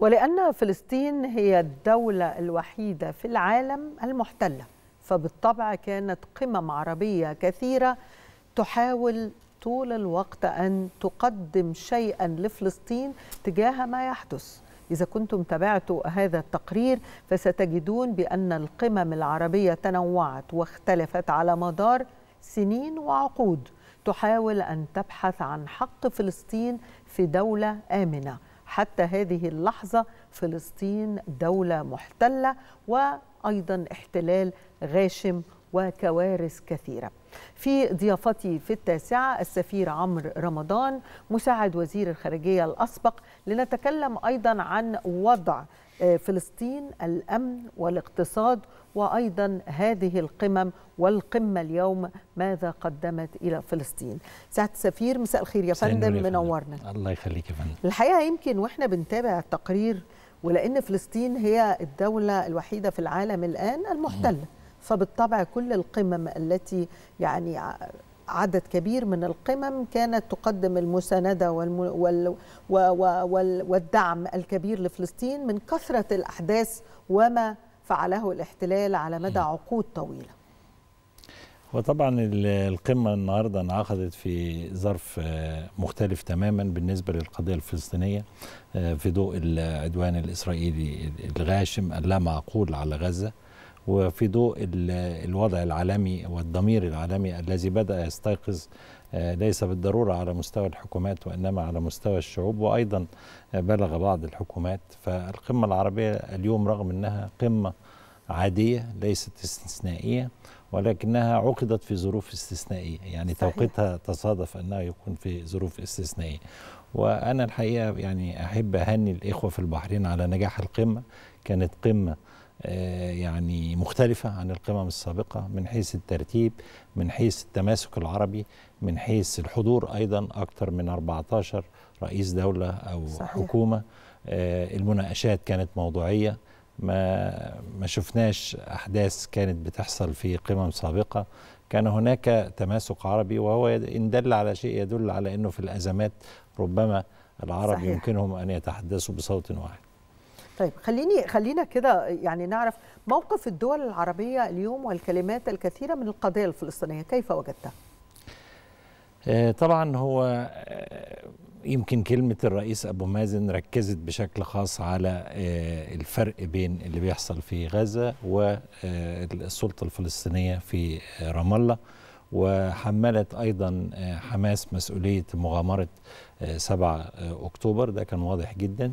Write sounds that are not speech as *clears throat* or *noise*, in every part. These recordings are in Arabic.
ولأن فلسطين هي الدولة الوحيدة في العالم المحتلة فبالطبع كانت قمم عربية كثيرة تحاول طول الوقت أن تقدم شيئا لفلسطين تجاه ما يحدث إذا كنتم تابعتوا هذا التقرير فستجدون بأن القمم العربية تنوعت واختلفت على مدار سنين وعقود تحاول أن تبحث عن حق فلسطين في دولة آمنة حتى هذه اللحظة فلسطين دولة محتلة وأيضا احتلال غاشم وكوارث كثيرة في ضيافتي في التاسعة السفير عمرو رمضان مساعد وزير الخارجية الأسبق لنتكلم أيضا عن وضع آه، فلسطين الامن والاقتصاد وايضا هذه القمم والقمه اليوم ماذا قدمت الى فلسطين. ساعة السفير مساء الخير يا فندم منورنا. الله يخليك يا فندم. الحقيقه يمكن واحنا بنتابع التقرير ولان فلسطين هي الدوله الوحيده في العالم الان المحتله. فبالطبع كل القمم التي يعني عدد كبير من القمم كانت تقدم المساندة والدعم الكبير لفلسطين من كثرة الأحداث وما فعله الاحتلال على مدى عقود طويلة وطبعا القمة النهاردة انعقدت في ظرف آه، مختلف تماما بالنسبة للقضية الفلسطينية آه، في ضوء العدوان الإسرائيلي الغاشم اللامعقول على غزة وفي ضوء الوضع العالمي والضمير العالمي الذي بدا يستيقظ آه، ليس بالضروره على مستوى الحكومات وانما على مستوى الشعوب وايضا بلغ بعض الحكومات فالقمه العربيه اليوم رغم انها قمه عاديه ليست استثنائيه ولكنها عقدت في ظروف استثنائيه يعني صحيح. توقيتها تصادف انه يكون في ظروف استثنائيه وانا الحقيقه يعني احب اهني الاخوه في البحرين على نجاح القمه كانت قمه آه، يعني مختلفة عن القمم السابقة من حيث الترتيب من حيث التماسك العربي من حيث الحضور أيضا أكثر من 14 رئيس دولة أو صحيح. حكومة آه، المناقشات كانت موضوعية ما ما شفناش أحداث كانت بتحصل في قمم سابقة كان هناك تماسك عربي وهو إن دل على شيء يدل على أنه في الأزمات ربما العرب صحيح. يمكنهم أن يتحدثوا بصوت واحد طيب خليني خلينا كده يعني نعرف موقف الدول العربية اليوم والكلمات الكثيرة من القضية الفلسطينية كيف وجدتها؟ آه، طبعا هو آه، يمكن كلمة الرئيس أبو مازن ركزت بشكل خاص على آه، الفرق بين اللي بيحصل في غزة والسلطة الفلسطينية في رام الله وحملت أيضا حماس مسؤولية مغامرة 7 أكتوبر ده كان واضح جداً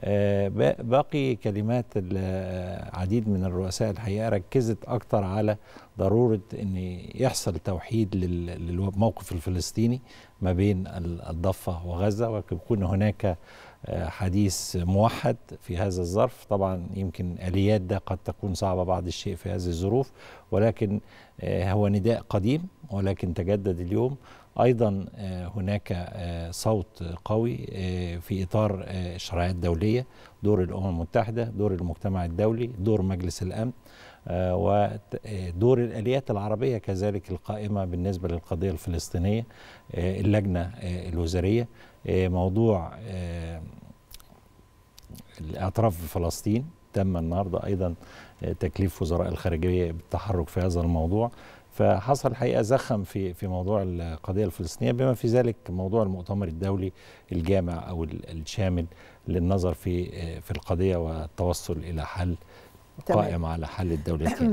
آه، باقي كلمات العديد آه، من الرؤساء الحقيقه ركزت اكتر على ضروره ان يحصل توحيد للموقف الفلسطيني ما بين الضفة وغزة ويكون هناك آه، حديث موحد في هذا الظرف طبعا يمكن آليات ده قد تكون صعبة بعض الشيء في هذه الظروف ولكن آه، هو نداء قديم ولكن تجدد اليوم ايضا آه، هناك صوت قوي في اطار الشرعيات الدوليه دور الامم المتحده دور المجتمع الدولي دور مجلس الامن آه، ودور الاليات العربيه كذلك القائمه بالنسبه للقضيه الفلسطينيه آه، اللجنه آه، الوزاريه موضوع الاعتراف بفلسطين تم النهارده ايضا تكليف وزراء الخارجيه بالتحرك في هذا الموضوع فحصل حقيقه زخم في في موضوع القضيه الفلسطينيه بما في ذلك موضوع المؤتمر الدولي الجامع او الشامل للنظر في في القضيه والتوصل الى حل تمام. قائم على حل الدولتين *clears throat*